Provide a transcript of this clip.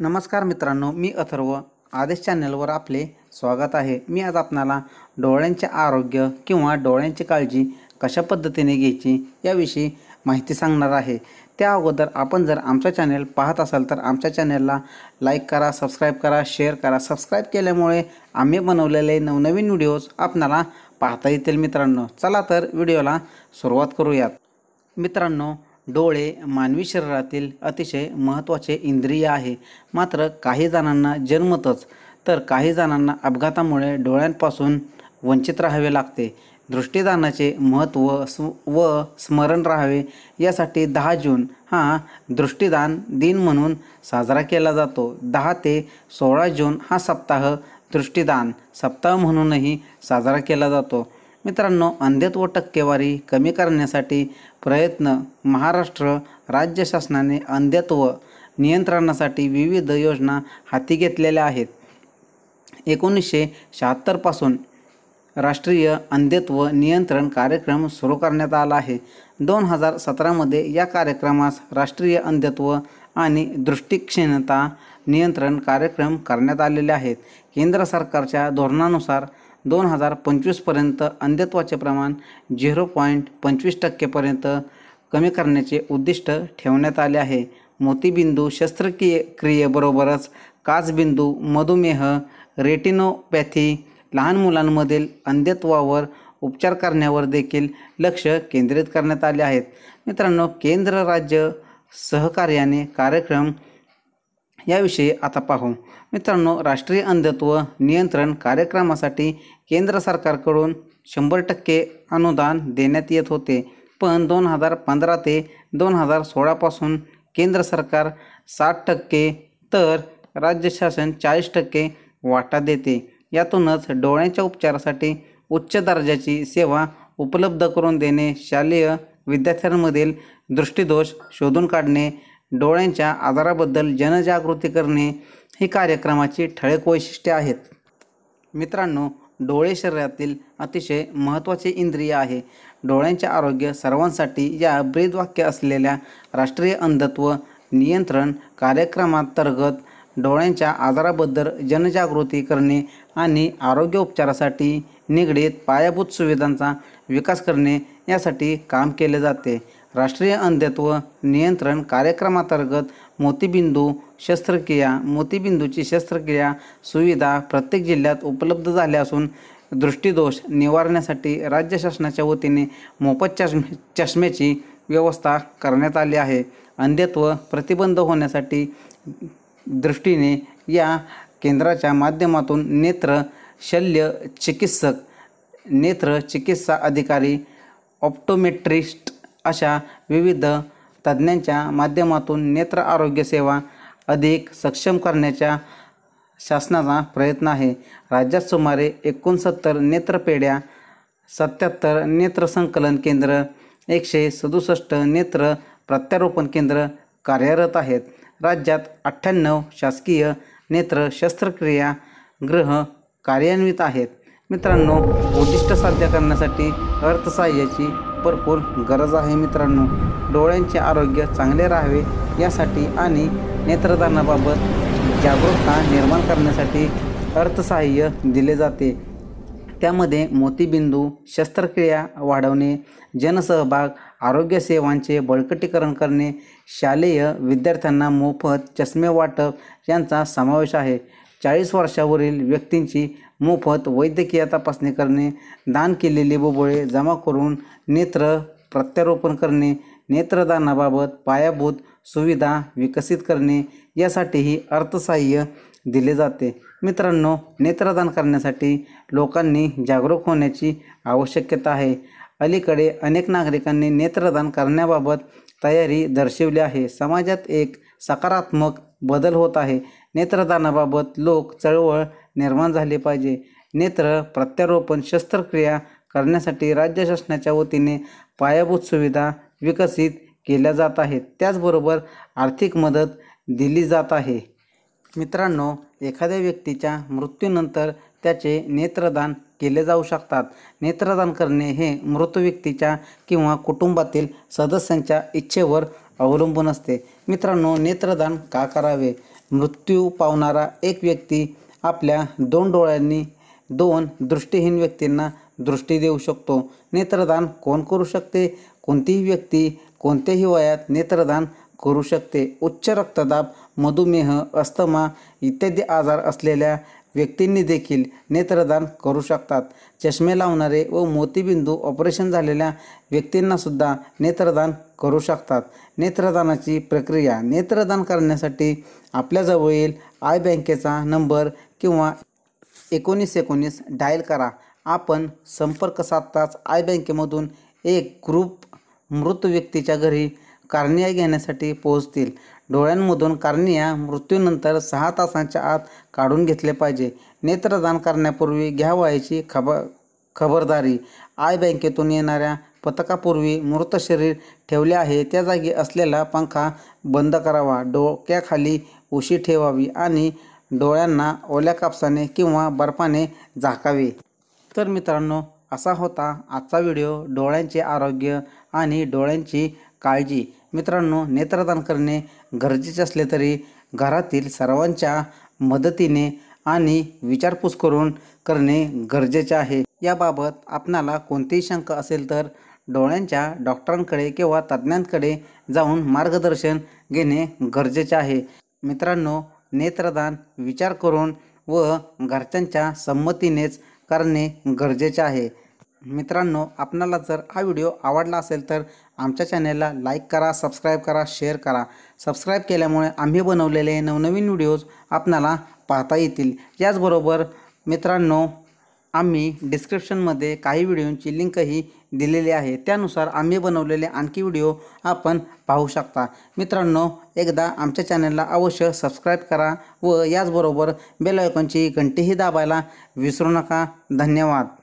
नमस्कार मित्रांनो मी अथर्व आदेश चॅनलवर आपले स्वागत आहे मी आज आपणाला डोळ्यांचे आरोग्य किंवा डोळ्यांची काळजी कशा पद्धतीने घ्यायची याविषयी माहिती सांगणार आहे त्या अगोदर आपण जर आमचं चॅनल पाहत असाल तर आमच्या चॅनलला लाईक करा सबस्क्राईब करा शेअर करा सबस्क्राईब केल्यामुळे आम्ही बनवलेले नवनवीन व्हिडिओज आपणाला पाहता येतील मित्रांनो चला तर व्हिडिओला सुरुवात करूयात मित्रांनो डोळे मानवी शरीरातील अतिशय महत्त्वाचे इंद्रिय आहे मात्र काही जणांना जन्मतच तर काही जणांना अपघातामुळे डोळ्यांपासून वंचित राहावे लागते दृष्टीदानाचे महत्त्व स्म व स्मरण राहावे यासाठी दहा जून हा दृष्टीदान दिन म्हणून साजरा केला जातो दहा ते सोळा जून हा सप्ताह दृष्टीदान सप्ताह म्हणूनही साजरा केला जातो मित्रांनो अंधत्व टक्केवारी कमी करण्यासाठी प्रयत्न महाराष्ट्र राज्य शासनाने अंधत्व नियंत्रणासाठी विविध योजना हाती घेतलेल्या आहेत एकोणीसशे शहात्तरपासून राष्ट्रीय अंधत्व नियंत्रण कार्यक्रम सुरू करण्यात आला आहे दोन हजार सतरामध्ये या कार्यक्रमास राष्ट्रीय अंधत्व आणि दृष्टिक्षीणता नियंत्रण कार्यक्रम करण्यात आलेले आहेत केंद्र सरकारच्या धोरणानुसार दोन हजार पंचवीसपर्यंत अंधत्वाचे प्रमाण झिरो पॉईंट पंचवीस टक्केपर्यंत कमी करण्याचे उद्दिष्ट ठेवण्यात आले आहे मोतीबिंदू शस्त्रक्रिये क्रियेबरोबरच काचबिंदू मधुमेह रेटिनोपॅथी लहान मुलांमधील अंधत्वावर उपचार करण्यावर देखील लक्ष केंद्रित करण्यात आले आहेत मित्रांनो केंद्र राज्य सहकार्याने कार्यक्रम याविषयी आता पाहू मित्रांनो राष्ट्रीय अंधत्व नियंत्रण कार्यक्रमासाठी केंद्र सरकारकडून शंभर टक्के अनुदान देण्यात येत होते पण दोन हजार पंधरा ते दोन हजार सोळापासून केंद्र सरकार साठ टक्के तर राज्य शासन चाळीस टक्के वाटा देते यातूनच डोळ्यांच्या उपचारासाठी उच्च दर्जाची सेवा उपलब्ध करून देणे शालेय विद्यार्थ्यांमधील दृष्टीदोष शोधून काढणे डोळ्यांच्या आजाराबद्दल जनजागृती करणे ही कार्यक्रमाची ठळक वैशिष्ट्ये आहेत मित्रांनो डोळे शरीरातील अतिशय महत्त्वाचे इंद्रिय आहे डोळ्यांचे आरोग्य सर्वांसाठी या ब्रीदवाक्य असलेल्या राष्ट्रीय अंधत्व नियंत्रण कार्यक्रमांतर्गत डोळ्यांच्या आजाराबद्दल जनजागृती करणे आणि आरोग्य उपचारासाठी निगडीत पायाभूत सुविधांचा विकास करणे यासाठी काम केले जाते राष्ट्रीय अंधत्व नियंत्रण कार्यक्रमांतर्गत मोतीबिंदू शस्त्रक्रिया मोतीबिंदूची शस्त्रक्रिया सुविधा प्रत्येक जिल्ह्यात उपलब्ध झाल्या असून दृष्टीदोष निवारण्यासाठी राज्य शासनाच्या वतीने मोफत चष्मे चष्म्याची व्यवस्था करण्यात आली आहे अंधत्व प्रतिबंध होण्यासाठी दृष्टीने या केंद्राच्या माध्यमातून नेत्र शल्य चिकित्सक नेत्र चिकित्सा अधिकारी ऑप्टोमेट्रिस्ट अशा विविध तज्ज्ञांच्या माध्यमातून नेत्र आरोग्य सेवा अधिक सक्षम करण्याच्या शासनाचा प्रयत्न आहे राज्यात सुमारे एकोणसत्तर नेत्रपेढ्या सत्याहत्तर नेत्र संकलन केंद्र एकशे सदुसष्ट नेत्र प्रत्यारोपण केंद्र कार्यरत आहेत राज्यात अठ्ठ्याण्णव शासकीय नेत्र शस्त्रक्रिया गृह कार्यान्वित आहेत मित्रांनो उद्दिष्ट साध्य करण्यासाठी अर्थसहाय्याची भरपूर गरज आहे मित्रांनो डोळ्यांचे आरोग्य चांगले राहावे यासाठी आणि नेत्रदानाबाबत जागरूकता निर्माण करण्यासाठी अर्थसहाय्य दिले जाते त्यामध्ये मोतीबिंदू शस्त्रक्रिया वाढवणे जनसहभाग आरोग्य सेवांचे बळकटीकरण करणे शालेय विद्यार्थ्यांना मोफत चष्मे वाटप यांचा समावेश आहे चाळीस वर्षावरील व्यक्तींची मोफत वैद्यकीय तपासणी करणे दान केलेले बोबोळे जमा करून नेत्र प्रत्यारोपण करणे नेत्रदानाबाबत पायाभूत सुविधा विकसित करणे यासाठीही अर्थसहाय्य दिले जाते मित्रांनो नेत्रदान करण्यासाठी लोकांनी जागरूक होण्याची आवश्यकता आहे अलीकडे अनेक नागरिकांनी नेत्रदान करण्याबाबत तयारी दर्शवली आहे समाजात एक सकारात्मक बदल होत आहे नेत्रदानाबाबत लोक चळवळ निर्माण झाले पाहिजे नेत्र प्रत्यारोपण शस्त्रक्रिया करण्यासाठी राज्य शासनाच्या वतीने पायाभूत सुविधा विकसित केल्या जात आहेत त्याचबरोबर आर्थिक मदत दिली जात आहे मित्रांनो एखाद्या व्यक्तीच्या मृत्यूनंतर त्याचे नेत्रदान केले जाऊ शकतात नेत्रदान करणे हे मृत व्यक्तीच्या किंवा कुटुंबातील सदस्यांच्या इच्छेवर अवलंबून असते मित्रांनो नेत्रदान का करावे मृत्यू पावणारा एक व्यक्ती आपल्या दोन डोळ्यांनी दोन दृष्टीहीन व्यक्तींना दृष्टी देऊ शकतो नेत्रदान कोण करू शकते कोणतीही व्यक्ती कोणत्याही वयात नेत्रदान करू शकते उच्च रक्तदाब मधुमेह अस्थमा इत्यादी आजार असलेल्या व्यक्तींनी देखील नेत्रदान करू शकतात चष्मे लावणारे व मोतीबिंदू ऑपरेशन झालेल्या व्यक्तींनासुद्धा नेत्रदान करू शकतात नेत्रदानाची प्रक्रिया नेत्रदान करण्यासाठी आपल्याजवळील आय बँकेचा नंबर किंवा एकोणीस एकोणीस डायल करा आपण संपर्क साधताच आय बँकेमधून एक ग्रुप मृत व्यक्तीच्या घरी कार्निया घेण्यासाठी पोहोचतील डोळ्यांमधून कार्निया मृत्यूनंतर सहा तासांच्या आत काढून घेतले पाहिजे नेत्रदान करण्यापूर्वी घ्यावायची खब खबरदारी आय बँकेतून येणाऱ्या पथकापूर्वी मृत शरीर ठेवले आहे त्या जागी असलेला पंखा बंद करावा डोक्याखाली उशी ठेवावी आणि डोळ्यांना ओल्या कापसाने किंवा बर्फाने झाकावे तर मित्रांनो असा होता आजचा व्हिडिओ डोळ्यांचे आरोग्य आणि डोळ्यांची काळजी मित्रांनो नेत्रदान करणे गरजेचे असले तरी घरातील सर्वांच्या मदतीने आणि विचारपूस करून करणे गरजेचे आहे याबाबत आपणाला कोणतीही शंका असेल तर डोळ्यांच्या डॉक्टरांकडे किंवा तज्ज्ञांकडे जाऊन मार्गदर्शन घेणे गरजेचे आहे मित्रांनो नेत्रदान विचार करून व घरच्यांच्या संमतीनेच करणे गरजेचे आहे मित्रांनो आपणाला जर हा व्हिडिओ आवडला असेल तर आमच्या चॅनेलला लाईक करा सबस्क्राईब करा शेअर करा सबस्क्राईब केल्यामुळे आम्ही बनवलेले नवनवीन व्हिडिओज आपणाला पाहता येतील याचबरोबर मित्रांनो आम्ही डिस्क्रिप्शनमध्ये काही व्हिडिओंची लिंकही दिलेली आहे त्यानुसार आम्ही बनवलेले आणखी व्हिडिओ आपण पाहू शकता मित्रांनो एकदा आमच्या चॅनलला अवश्य सबस्क्राईब करा व याचबरोबर बेल आयकॉनची घंटीही दाबायला विसरू नका धन्यवाद